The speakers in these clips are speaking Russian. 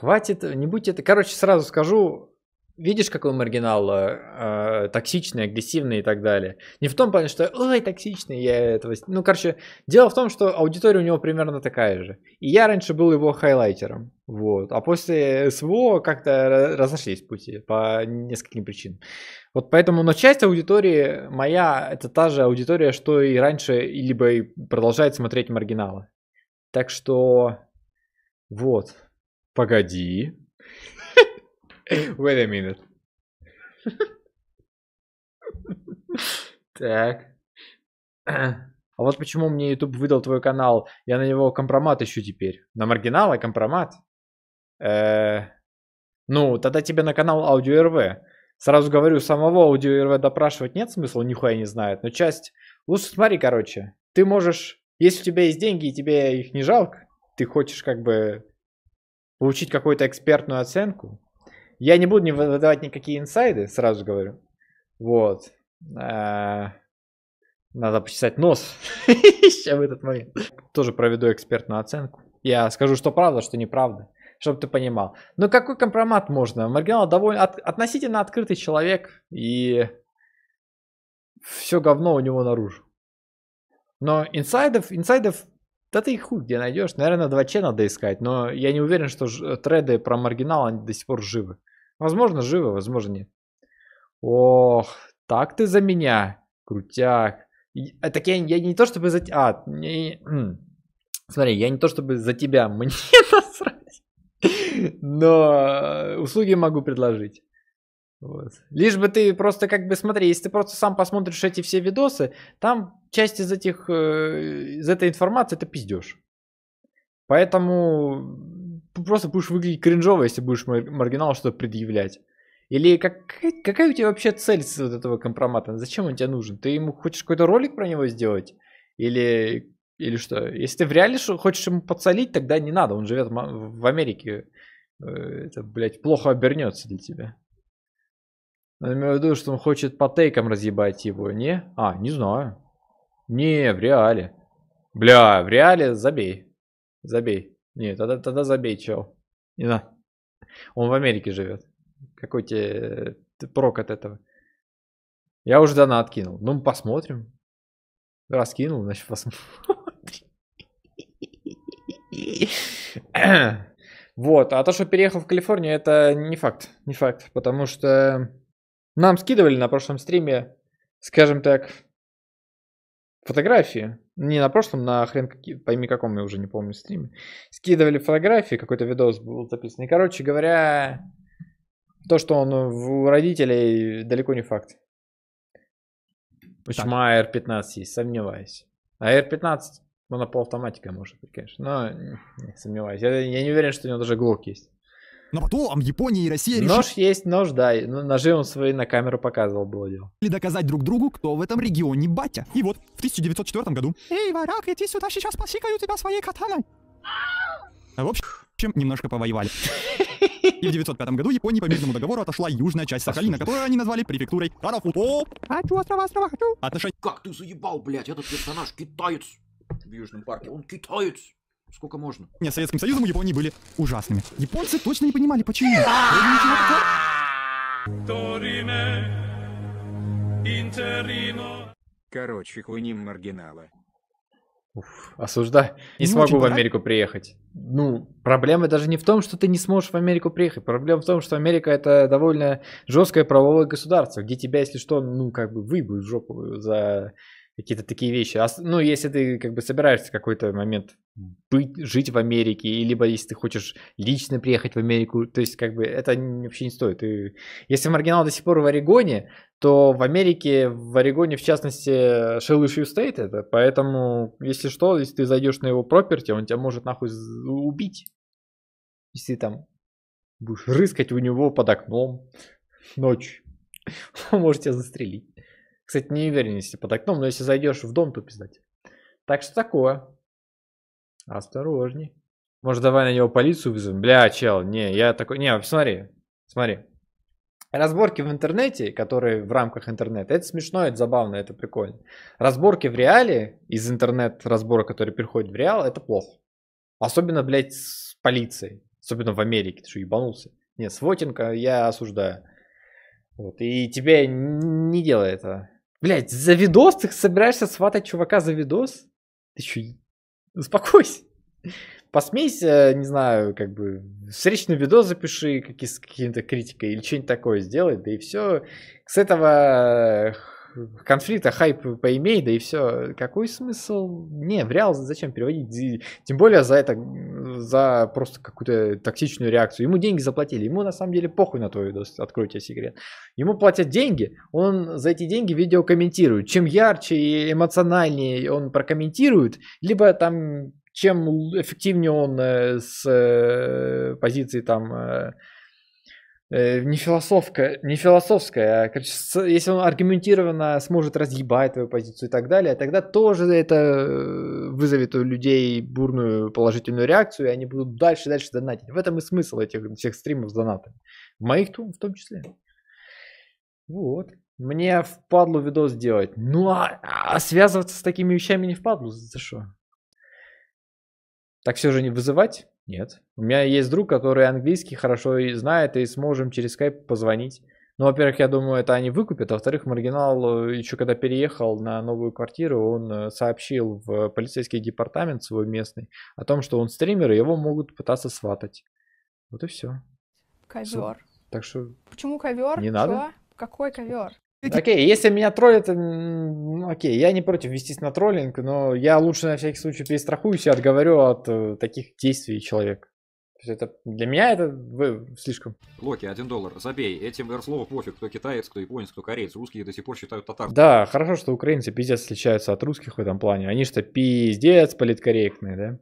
Хватит, не будьте это. Короче, сразу скажу, видишь, какой маргинал э, э, токсичный, агрессивный и так далее. Не в том плане, что ой, токсичный, я этого... Ну, короче, дело в том, что аудитория у него примерно такая же. И я раньше был его хайлайтером. Вот. А после СВО как-то разошлись пути по нескольким причинам. Вот поэтому, но часть аудитории моя, это та же аудитория, что и раньше, либо и продолжает смотреть маргиналы. Так что вот. Погоди. Wait a minute. Так. А вот почему мне YouTube выдал твой канал. Я на него компромат ищу теперь. На маргинал компромат. Э, ну, тогда тебе на канал Аудио РВ. Сразу говорю, самого Аудио РВ допрашивать нет смысла, нихуя не знает. Но часть... Лучше смотри, короче. Ты можешь... Если у тебя есть деньги и тебе их не жалко, ты хочешь как бы получить какую-то экспертную оценку. Я не буду не выдавать никакие инсайды, сразу говорю. Вот. Э, надо почесать нос еще в этот момент. Тоже проведу экспертную оценку. Я скажу, что правда, что неправда, чтобы ты понимал. Ну какой компромат можно? Маргинал довольно от, относительно открытый человек, и все говно у него наружу. Но инсайдов, инсайдов да ты их хуй где найдешь. Наверное, 2Ч надо искать, но я не уверен, что э, треды про маргинал они до сих пор живы. Возможно, живы, возможно, нет. Ох, так ты за меня. Крутяк. И, э, так я, я не то чтобы за... А, не, смотри, я не то чтобы за тебя, мне насрать. Но э, услуги могу предложить. Вот. Лишь бы ты просто как бы смотри, если ты просто сам посмотришь эти все видосы, там часть из этих э, из этой информации ты пиздешь. Поэтому просто будешь выглядеть кринжово, если будешь маргинал что-то предъявлять. Или как, какая у тебя вообще цель с вот этого компромата? Зачем он тебе нужен? Ты ему хочешь какой-то ролик про него сделать? Или, или что? Если ты в реале хочешь ему подсолить, тогда не надо. Он живет в Америке. Э, это, блядь, плохо обернется для тебя. Ну, я имею в виду, что он хочет по тейкам разъебать его, не? А, не знаю. Не, в реале. Бля, в реале забей. Забей. Не, тогда, тогда забей, чел. Не на. Он в Америке живет. Какой тебе э, прок от этого? Я уже донат откинул. Ну, мы посмотрим. Раскинул, значит посмотрим. Вот, а то, что переехал в Калифорнию, это не факт, не факт, потому что нам скидывали на прошлом стриме, скажем так, фотографии. Не на прошлом, на хрен какие, пойми каком, я уже не помню стриме. Скидывали фотографии, какой-то видос был записан. И, короче говоря, то, что он у родителей, далеко не факт. Почему так. AR-15 а есть, сомневаюсь. AR-15, а ну, на полуавтоматика может быть, конечно. Но не, сомневаюсь. Я, я не уверен, что у него даже глок есть. Но потом Япония и Россия решили... Нож есть, нож, да. Ну, ножи он свои на камеру показывал, блодил. ...или доказать друг другу, кто в этом регионе батя. И вот, в 1904 году... Эй, варак, иди сюда, сейчас посикаю тебя своей катаной. А, в общем, немножко повоевали. И в 905 году Япония по мирному договору отошла южная часть Сахалина, которую они назвали префектурой Харафуто. Хочу острова, острова, хочу. Отношения... Как ты заебал, блядь, этот персонаж китаец в Южном парке. Он китаец. Сколько можно? Нет, Советским Союзом и были ужасными. Японцы точно не понимали, почему. Короче, хуйним маргинала. Уф, осуждаю. Не, не смогу в Америку да? приехать. Ну, проблема даже не в том, что ты не сможешь в Америку приехать. Проблема в том, что Америка это довольно жесткое правовое государство, где тебя, если что, ну, как бы выбьют в жопу за какие-то такие вещи. А, ну, если ты как бы собираешься в какой-то момент быть, жить в Америке, и либо если ты хочешь лично приехать в Америку, то есть как бы это вообще не стоит. И если маргинал до сих пор в Орегоне, то в Америке, в Орегоне в частности, Shell Issue это, поэтому если что, если ты зайдешь на его проперти, он тебя может нахуй убить. Если ты там будешь рыскать у него под окном ночью, он может тебя застрелить. Кстати, не уверен, если под окном, но если зайдешь в дом, то пиздать. Так что такое. Осторожней. Может, давай на него полицию вызовем? Бля, чел, не, я такой... Не, смотри, смотри. Разборки в интернете, которые в рамках интернета, это смешно, это забавно, это прикольно. Разборки в реале, из интернет-разбора, который приходит в реал, это плохо. Особенно, блядь, с полицией. Особенно в Америке, ты что, ебанулся? Нет, Свотинка я осуждаю. Вот, и тебе не делай этого. Блять, за видос ты собираешься сватать чувака за видос? Ты что? Успокойся. Посмейся, не знаю, как бы встречный видос запиши какие с каким-то критикой или что-нибудь такое сделай, да и все. С этого э, конфликта хайп поимей, да и все. Какой смысл? Не, в реал зачем переводить? Тем более за это, за просто какую-то токсичную реакцию. Ему деньги заплатили. Ему на самом деле похуй на твой видос, открою тебе секрет. Ему платят деньги, он за эти деньги видео комментирует. Чем ярче и эмоциональнее он прокомментирует, либо там чем эффективнее он э, с э, позиции там э, Э, не философская, не философская, а, короче, если он аргументированно сможет разъебать твою позицию и так далее, тогда тоже это э, вызовет у людей бурную положительную реакцию, и они будут дальше и дальше донатить. В этом и смысл этих всех стримов с донатами. Моих в том числе. Вот. Мне впадлу видос сделать. Ну, а, а связываться с такими вещами не впадлу, за что? Так все же не вызывать? Нет. У меня есть друг, который английский хорошо знает, и сможем через скайп позвонить. Ну, во-первых, я думаю, это они выкупят. А во-вторых, маргинал э, еще когда переехал на новую квартиру, он э, сообщил в полицейский департамент свой местный о том, что он стример, и его могут пытаться сватать. Вот и все. Ковер. Так что... Почему ковер? Не надо. Что? Какой ковер? Окей, если меня троллят, ну, окей, я не против вестись на троллинг, но я лучше на всякий случай перестрахуюсь и отговорю от э, таких действий человека. То есть это, для меня это вы, слишком. Локи, один доллар. Забей. Этим R-слово пофиг, кто китаец, кто японец, кто кореец. Русские до сих пор считают татар. Да, хорошо, что украинцы пиздец отличаются от русских в этом плане. Они что пиздец политкорректные, да?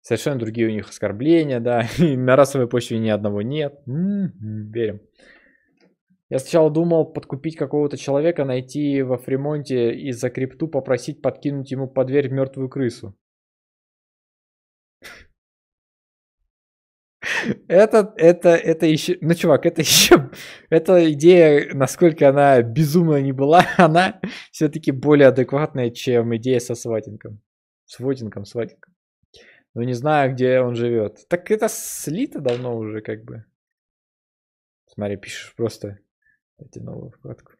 Совершенно другие у них оскорбления, да. И на расовой почве ни одного нет. М-м-м, верим. Я сначала думал подкупить какого-то человека, найти во Фримонте и за крипту попросить подкинуть ему под дверь мертвую крысу. Это, это, это еще, ну, чувак, это еще, эта идея, насколько она безумная не была, она все-таки более адекватная, чем идея со сватинком. сводинком, сватинком. Но ну, не знаю, где он живет. Так это слито давно уже, как бы. Смотри, пишешь просто Дайте новую вкладку.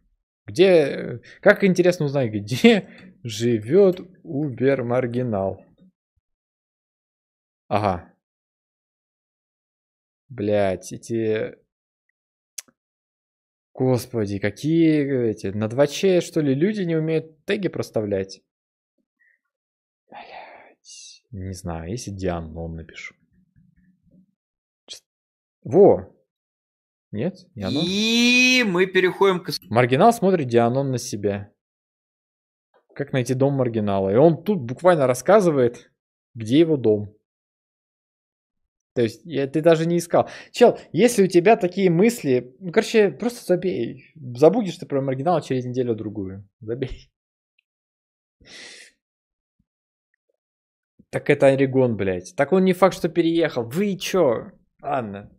Где, э, как интересно узнать, где живет Убер-маргинал? Ага. Блять, эти... Господи, какие эти... На 2Ч, что ли, люди не умеют теги проставлять? Блять. Не знаю, если Дианом напишу. Во! Нет? Не И мы переходим к... Маргинал смотрит Дианон на себя. Как найти дом маргинала. И он тут буквально рассказывает, где его дом. То есть я, ты даже не искал. Чел, если у тебя такие мысли, ну, короче, просто забей. Забудешь ты про маргинал через неделю-другую. Забей. Так это Орегон, блядь. Так он не факт, что переехал. Вы чё, Анна?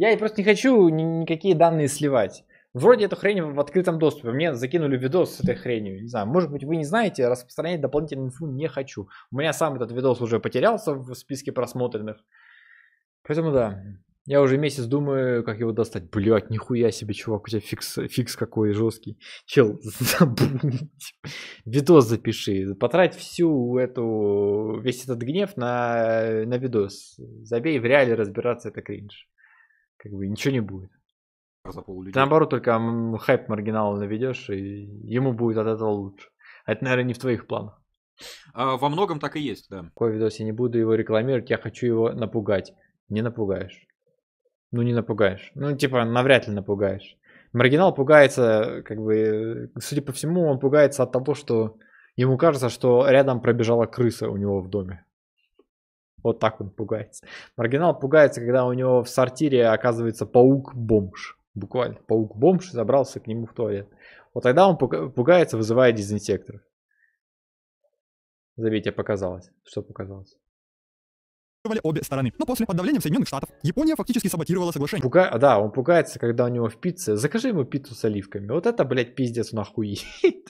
Я просто не хочу никакие данные сливать. Вроде эту хрень в открытом доступе. Мне закинули видос с этой хренью. Не знаю, может быть, вы не знаете, распространять дополнительную инфу не хочу. У меня сам этот видос уже потерялся в списке просмотренных. Поэтому да, я уже месяц думаю, как его достать. Блять, нихуя себе, чувак, у тебя фикс, фикс какой жесткий. Чел, забудь. Видос запиши. Потрать всю эту, весь этот гнев на, на видос. Забей, в реале разбираться это кринж как бы ничего не будет. А за Ты наоборот только хайп маргинала наведешь, и ему будет от этого лучше. А это, наверное, не в твоих планах. А, во многом так и есть, да. Какой видос, я не буду его рекламировать, я хочу его напугать. Не напугаешь. Ну, не напугаешь. Ну, типа, навряд ли напугаешь. Маргинал пугается, как бы, судя по всему, он пугается от того, что ему кажется, что рядом пробежала крыса у него в доме. Вот так он пугается. Маргинал пугается, когда у него в сортире оказывается паук-бомж. Буквально. Паук-бомж забрался к нему в туалет. Вот тогда он пугается, вызывая дезинсектор. Забейте, показалось. Что показалось? обе стороны. Но после под давлением Соединенных Штатов Япония фактически саботировала соглашение. Пуга... Да, он пугается, когда у него в пицце. Закажи ему пиццу с оливками. Вот это, блядь, пиздец, он охуеет.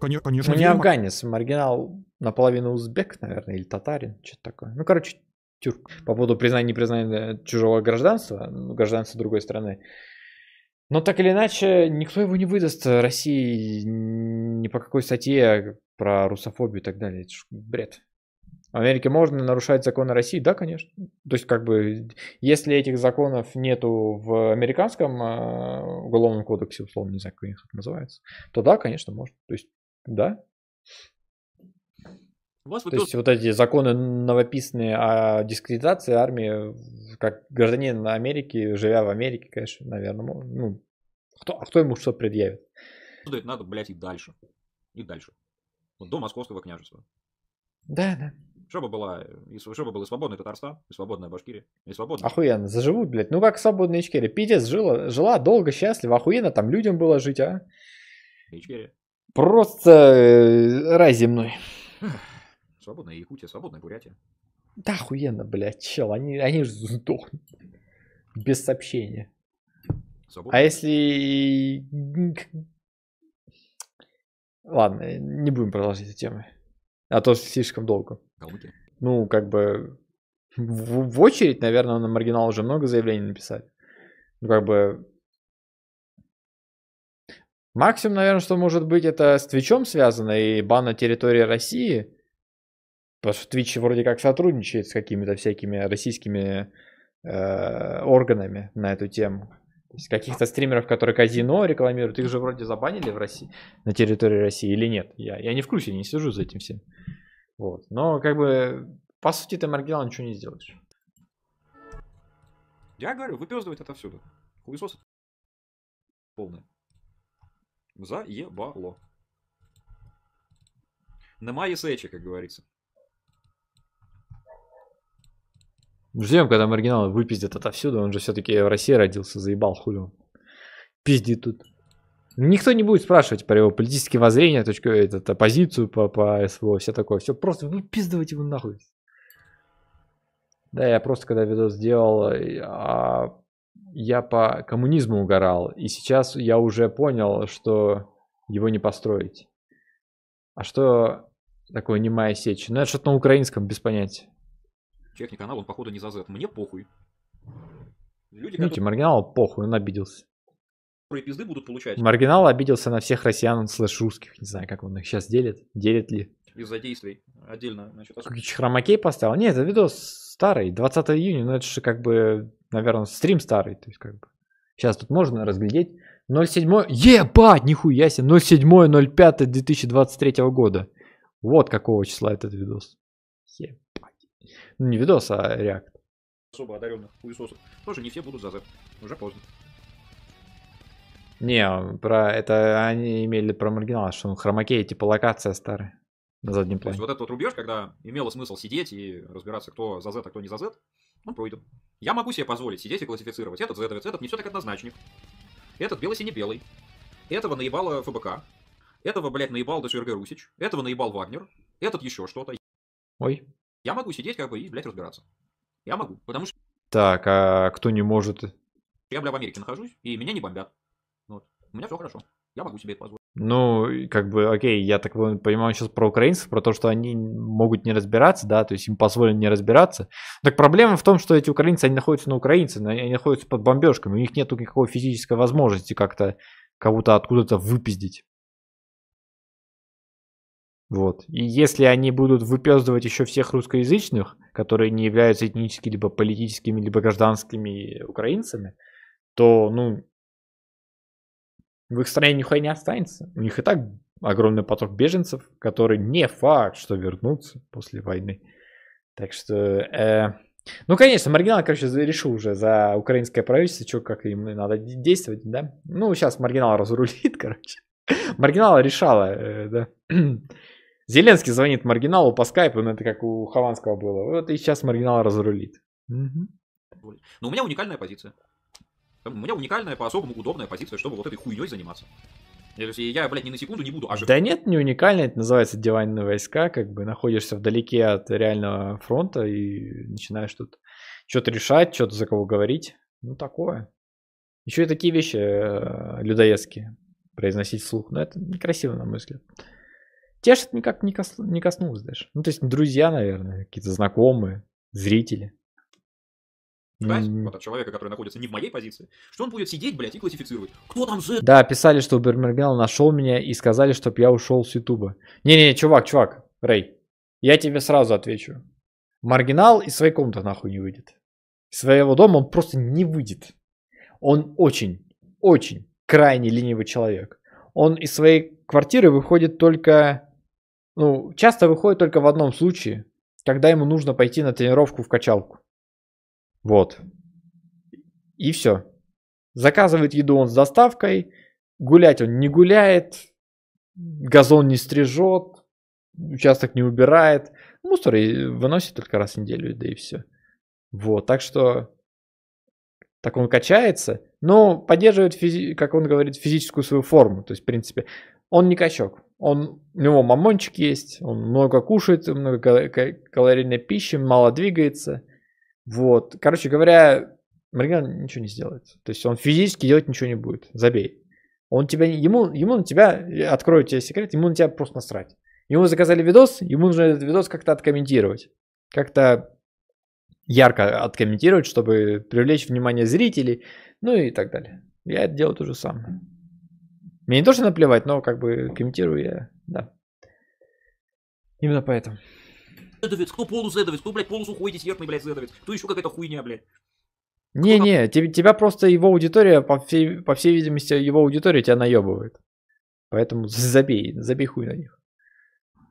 Конечно, не афганец, маргинал наполовину узбек, наверное, или татарин, что-то такое. Ну, короче, тюрк. По поводу признания и непризнания чужого гражданства, ну, гражданства другой страны. Но так или иначе, никто его не выдаст России ни по какой статье про русофобию и так далее. Это ж бред. В Америке можно нарушать законы России? Да, конечно. То есть, как бы, если этих законов нету в американском а, уголовном кодексе, условно, не знаю, как их называется, то да, конечно, можно. То есть, да, вас выпил... То есть вот эти законы новописные о дискредитации армии, как гражданин Америки, живя в Америке, конечно, наверное, ну, кто, а кто ему что предъявит? Надо, блядь, и дальше. И дальше. Вот до Московского княжества. Да, да. Чтобы, была, чтобы было свободное Татарстан, и свободная Башкирия, и свободная... Охуенно, заживут, блядь. Ну как свободная Ичкерия? Пиздец жила, жила долго, счастливо, охуенно там людям было жить, а? Ичкерия. Просто э, рай земной. Свободная Якутия, свободная Бурятия. Да охуенно, блядь, чел, они, они же сдохнут. Без сообщения. Свободная. А если... Ладно, не будем продолжать эту тему, А то слишком долго. Калмыкия. Ну, как бы... В, в очередь, наверное, на маргинал уже много заявлений написать. Ну, как бы... Максимум, наверное, что может быть, это с Твичом связано и бан на территории России. Потому что Twitch вроде как сотрудничает с какими-то всякими российскими э, органами на эту тему. То есть каких-то стримеров, которые казино рекламируют, их же вроде забанили в России, на территории России или нет. Я, я не в курсе, не сижу за этим всем. Вот. Но как бы по сути ты маргинал ничего не сделаешь. Я говорю, выпездывать отовсюду. Хуесос полное. Заебало. Нема есечи, как говорится. Ждем, когда маргиналы выпиздят отовсюду. Он же все-таки в России родился, заебал хули. он. Пиздит тут. Никто не будет спрашивать про его политические воззрения, точку, э, этот, позицию по, по СВО, все такое. Все, просто выпиздывать его нахуй. Да, я просто когда видос сделал, а, я по коммунизму угорал. И сейчас я уже понял, что его не построить. А что такое немая сечь? Ну, это что-то на украинском, без понятия. Техника анал, он походу не за Z. Мне похуй. Люди, Видите, которые... маргинал похуй, он обиделся. Про пизды будут получать. Маргинал обиделся на всех россиян слэш русских. Не знаю, как он их сейчас делит. Делит ли? Из-за действий. Отдельно. Значит, ос... Хромакей поставил? Нет, это видос старый, 20 июня. ну это же как бы, наверное, стрим старый. То есть как бы... Сейчас тут можно разглядеть. 07... Ебать, нихуя себе. 07.05.2023 года. Вот какого числа этот видос. Ебать. Ну, не видос, а реакт. Особо одаренных хуесосов. Тоже не все будут за Z. Уже поздно. Не, про это они имели про маргинал, что ну, хромакей, типа локация старая на заднем плане. То есть вот этот вот рубеж, когда имело смысл сидеть и разбираться, кто за Z, а кто не за Z, он пройден. Я могу себе позволить сидеть и классифицировать. Этот Z, этот не все так однозначник. Этот белый-сине-белый. Этого наебало ФБК. Этого, блядь, наебал ДСРГ Русич. Этого наебал Вагнер. Этот еще что-то. Ой. Я могу сидеть как бы и, блядь, разбираться. Я могу, потому что... Так, а кто не может? Я, бля, в Америке нахожусь, и меня не бомбят. Вот. У меня все хорошо. Я могу себе это позволить. Ну, как бы, окей, я так понимаю сейчас про украинцев, про то, что они могут не разбираться, да, то есть им позволено не разбираться. Так проблема в том, что эти украинцы, они находятся на украинце, они находятся под бомбежками, у них нет никакой физической возможности как-то кого-то откуда-то выпиздить. Вот. И если они будут выпездывать еще всех русскоязычных, которые не являются этнически либо политическими, либо гражданскими украинцами, то, ну, в их стране нихуя не останется. У них и так огромный поток беженцев, которые не факт, что вернутся после войны. Так что, э, ну, конечно, Маргинал, короче, решил уже за украинское правительство, что как им надо действовать, да? Ну, сейчас Маргинал разрулит, короче. Маргинал решала, э, да. Зеленский звонит маргиналу по скайпу, но ну, это как у Хованского было. Вот и сейчас маргинал разрулит. Угу. Ну, но у меня уникальная позиция. У меня уникальная, по-особому удобная позиция, чтобы вот этой хуйней заниматься. Я, блядь, ни на секунду не буду ожидать. Да нет, не уникально, это называется диванные войска, как бы находишься вдалеке от реального фронта и начинаешь тут что-то решать, что-то за кого говорить. Ну, такое. Еще и такие вещи э, людоедские произносить вслух, но ну, это некрасиво, на мой взгляд. Тебя же это никак не, кос... не коснулось даже. Ну, то есть друзья, наверное, какие-то знакомые, зрители. Mm. Вот от человека, который находится не в моей позиции, что он будет сидеть, блядь, и классифицировать. Кто там за... Да, писали, что Бермергал нашел меня и сказали, чтоб я ушел с Ютуба. Не-не-не, чувак, чувак, Рэй, я тебе сразу отвечу. Маргинал из своей комнаты нахуй не выйдет. Из своего дома он просто не выйдет. Он очень, очень крайне ленивый человек. Он из своей квартиры выходит только ну, часто выходит только в одном случае, когда ему нужно пойти на тренировку в качалку. Вот. И все. Заказывает еду он с доставкой, гулять он не гуляет, газон не стрижет, участок не убирает, мусор выносит только раз в неделю, да и все. Вот, так что так он качается, но поддерживает, физи- как он говорит, физическую свою форму. То есть, в принципе, он не качок он, у него мамончик есть, он много кушает, много калорийной пищи, мало двигается. Вот. Короче говоря, Марган ничего не сделает. То есть он физически делать ничего не будет. Забей. Он тебя, ему, ему на тебя, открою тебе секрет, ему на тебя просто насрать. Ему заказали видос, ему нужно этот видос как-то откомментировать. Как-то ярко откомментировать, чтобы привлечь внимание зрителей, ну и так далее. Я это делаю то же самое. Мне не то, наплевать, но как бы комментирую я, да. Именно поэтому. Зедовец, кто полузедовец, кто, блядь, полусухойдись, ертный, блядь, зедовец, кто еще какая-то хуйня, блядь. Не-не, тебя, тебя просто его аудитория, по всей, по всей видимости, его аудитория тебя наебывает. Поэтому забей, забей хуй на них.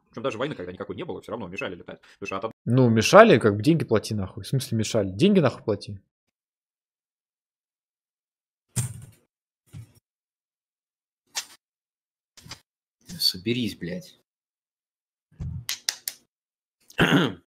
Причем даже войны, когда никакой не было, все равно мешали летать. Ну, мешали, как бы деньги плати нахуй. В смысле мешали? Деньги нахуй плати. соберись, блядь.